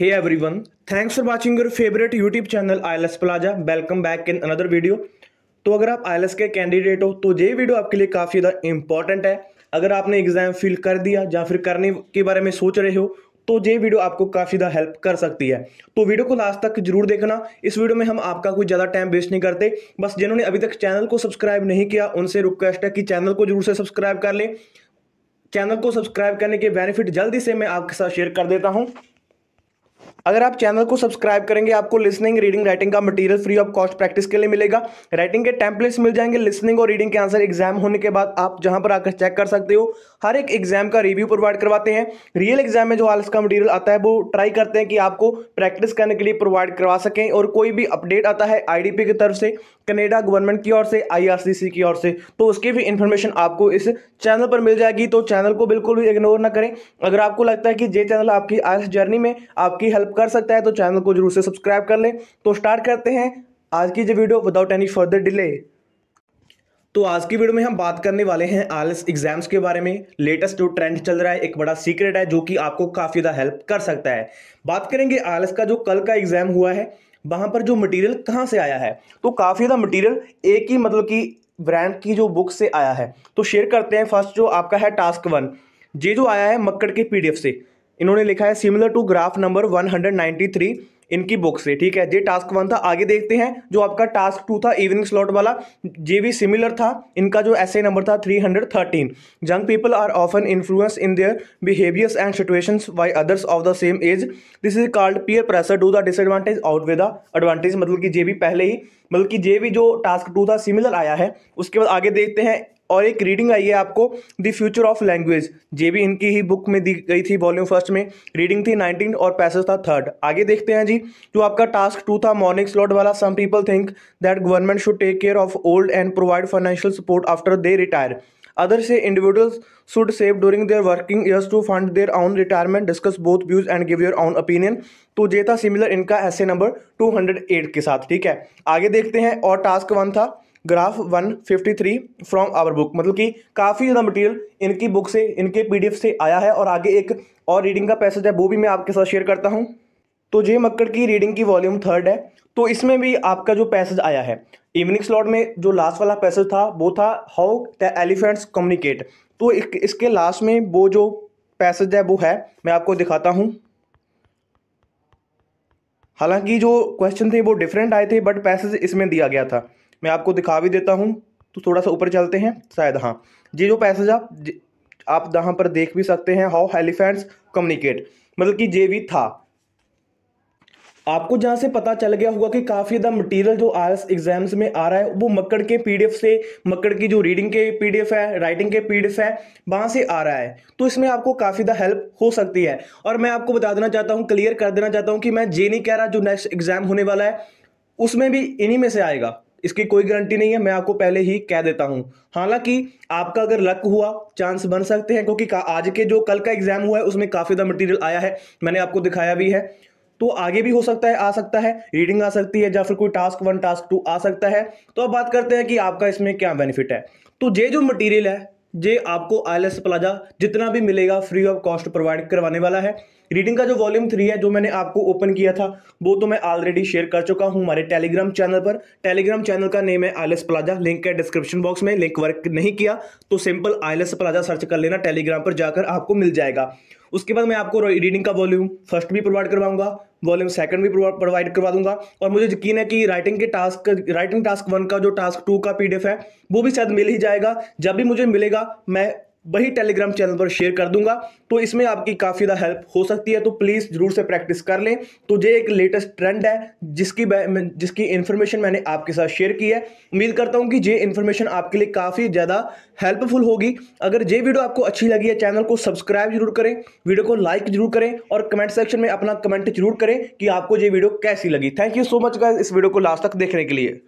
Hey everyone, thanks for watching your favorite YouTube channel ILS Plaza. Welcome back in another video. तो अगर आप आई के candidate हो तो ये वीडियो आपके लिए काफ़ी ज़्यादा इंपॉर्टेंट है अगर आपने एग्ज़ाम फिल कर दिया या फिर करने के बारे में सोच रहे हो तो ये वीडियो आपको काफ़ी ज़्यादा हेल्प कर सकती है तो वीडियो को लास्ट तक जरूर देखना इस वीडियो में हम आपका कोई ज़्यादा टाइम वेस्ट नहीं करते बस जिन्होंने अभी तक चैनल को सब्सक्राइब नहीं किया उनसे रिक्वेस्ट है कि चैनल को जरूर से सब्सक्राइब कर लें चैनल को सब्सक्राइब करने के बेनिफिट जल्दी से मैं आपके साथ शेयर कर देता हूँ अगर आप चैनल को सब्सक्राइब करेंगे आपको लिसनिंग रीडिंग राइटिंग का material free of cost practice के लिए मिलेगा राइटिंग के टेम्पलेट्स मिल जाएंगे लिसनिंग और रीडिंग के आंसर एग्जाम होने के बाद आप जहां पर आकर चेक कर सकते हो हर एक एग्जाम का रिव्यू प्रोवाइड करवाते हैं रियल एग्जाम में जो आलस का मटीरियल आता है वो ट्राई करते हैं कि आपको प्रैक्टिस करने के लिए प्रोवाइड करवा सकें और कोई भी अपडेट आता है आई की तरफ से कनेडा गवर्नमेंट की ओर से आईआरसीसी की ओर से तो उसकी भी इन्फॉर्मेशन आपको इस चैनल पर मिल जाएगी तो चैनल को बिल्कुल भी इग्नोर ना करें अगर आपको लगता है कि ये चैनल आपकी आई जर्नी में आपकी हेल्प कर सकता है तो चैनल को जरूर से सब्सक्राइब कर लें तो स्टार्ट करते हैं आज की जो video without any further delay तो आज की वीडियो में हम बात करने वाले हैं आलस एग्जाम्स के बारे में लेटेस्ट जो ट्रेंड चल रहा है एक बड़ा सीक्रेट है जो कि आपको काफ़ी ज़्यादा हेल्प कर सकता है बात करेंगे आलस का जो कल का एग्ज़ाम हुआ है वहाँ पर जो मटेरियल कहाँ से आया है तो काफ़ी ज़्यादा मटेरियल एक ही मतलब कि ब्रांड की जो बुक से आया है तो शेयर करते हैं फर्स्ट जो आपका है टास्क वन ये जो आया है मक्कड़ के पीडीएफ से इन्होंने लिखा है similar to graph number one hundred three इनकी बुक से ठीक है जे टास्क वन था आगे देखते हैं जो आपका टास्क टू था इवनिंग स्लॉट वाला ये भी सिमिलर था इनका जो ऐसे नंबर था three hundred thirteen young people are often influence in their behaviours and situation by others of the same age this is called peer pressure do the disadvantage out with the advantage मतलब कि जे भी पहले ही मतलब कि जे भी जो task two था similar आया है उसके बाद आगे देखते हैं और एक रीडिंग आई है आपको द फ्यूचर ऑफ लैंग्वेज ये भी इनकी ही बुक में दी गई थी वॉल्यूम फर्स्ट में रीडिंग थी नाइनटीन और पैसेज था थर्ड आगे देखते हैं जी जो आपका टास्क टू था मॉर्निंग स्लॉट वाला some people think that government should take care of old and provide financial support after they retire other say individuals should save during their working years to fund their own retirement discuss both views and give your own opinion तो ये था similar इनका ऐसे number eight के साथ ठीक है आगे देखते हैं और टास्क वन था ग्राफ 153 फ्रॉम आवर बुक मतलब कि काफ़ी ज़्यादा मटेरियल इनकी बुक से इनके पीडीएफ से आया है और आगे एक और रीडिंग का पैसेज है वो भी मैं आपके साथ शेयर करता हूँ तो जे मक्कड़ की रीडिंग की वॉल्यूम थर्ड है तो इसमें भी आपका जो पैसेज आया है इवनिंग स्लॉट में जो लास्ट वाला पैसेज था वो था हाउ द एलिफेंट्स कम्युनिकेट तो इसके लास्ट में वो जो पैसेज है वो है मैं आपको दिखाता हूँ हालांकि जो क्वेश्चन थे वो डिफरेंट आए थे बट पैसेज इसमें दिया गया था मैं आपको दिखा भी देता हूँ तो थोड़ा सा ऊपर चलते हैं शायद हाँ ये जो पैसेज आप आप यहाँ पर देख भी सकते हैं हाउ एलिफेंट्स कम्युनिकेट मतलब कि ये भी था आपको जहाँ से पता चल गया होगा कि काफ़ी ज़्यादा मटेरियल जो आर एग्जाम्स में आ रहा है वो मक्कड़ के पीडीएफ से मक्कड़ की जो रीडिंग के पीडीएफ है राइटिंग के पीडीएफ है वहाँ से आ रहा है तो इसमें आपको काफ़ी ज़्यादा हेल्प हो सकती है और मैं आपको बता देना चाहता हूँ क्लियर कर देना चाहता हूँ कि मैं जे नहीं कह रहा जो नेक्स्ट एग्जाम होने वाला है उसमें भी इन्हीं में से आएगा इसकी कोई गारंटी नहीं है मैं आपको पहले ही कह देता हूं हालांकि आपका अगर लक हुआ चांस बन सकते हैं क्योंकि आज के जो कल का एग्जाम हुआ है उसमें काफ़ी ज़्यादा मटेरियल आया है मैंने आपको दिखाया भी है तो आगे भी हो सकता है आ सकता है रीडिंग आ सकती है या फिर कोई टास्क वन टास्क टू आ सकता है तो अब बात करते हैं कि आपका इसमें क्या बेनिफिट है तो ये जो मटेरियल है जे आपको आई प्लाजा जितना भी मिलेगा फ्री ऑफ कॉस्ट प्रोवाइड करवाने वाला है रीडिंग का जो वॉल्यूम थ्री है जो मैंने आपको ओपन किया था वो तो मैं ऑलरेडी शेयर कर चुका हूँ हमारे टेलीग्राम चैनल पर टेलीग्राम चैनल का नेम है आई प्लाजा लिंक है डिस्क्रिप्शन बॉक्स में लिंक वर्क नहीं किया तो सिंपल आई प्लाजा सर्च कर लेना टेलीग्राम पर जाकर आपको मिल जाएगा उसके बाद मैं आपको रीडिंग का वॉल्यूम फर्स्ट भी प्रोवाइड करवाऊंगा वॉल्यूम सेकंड भी प्रोवाइड करवा दूंगा और मुझे यकीन है कि राइटिंग के टास्क राइटिंग टास्क वन का जो टास्क टू का पीडीएफ है वो भी शायद मिल ही जाएगा जब भी मुझे मिलेगा मैं वही टेलीग्राम चैनल पर शेयर कर दूंगा तो इसमें आपकी काफ़ी ज़्यादा हेल्प हो सकती है तो प्लीज़ जरूर से प्रैक्टिस कर लें तो ये एक लेटेस्ट ट्रेंड है जिसकी जिसकी इन्फॉर्मेशन मैंने आपके साथ शेयर की है उम्मीद करता हूँ कि ये इन्फॉर्मेशन आपके लिए काफ़ी ज़्यादा हेल्पफुल होगी अगर ये वीडियो आपको अच्छी लगी है चैनल को सब्सक्राइब जरूर करें वीडियो को लाइक जरूर करें और कमेंट सेक्शन में अपना कमेंट जरूर करें कि आपको ये वीडियो कैसी लगी thank you so much guys इस वीडियो को लास्ट तक देखने के लिए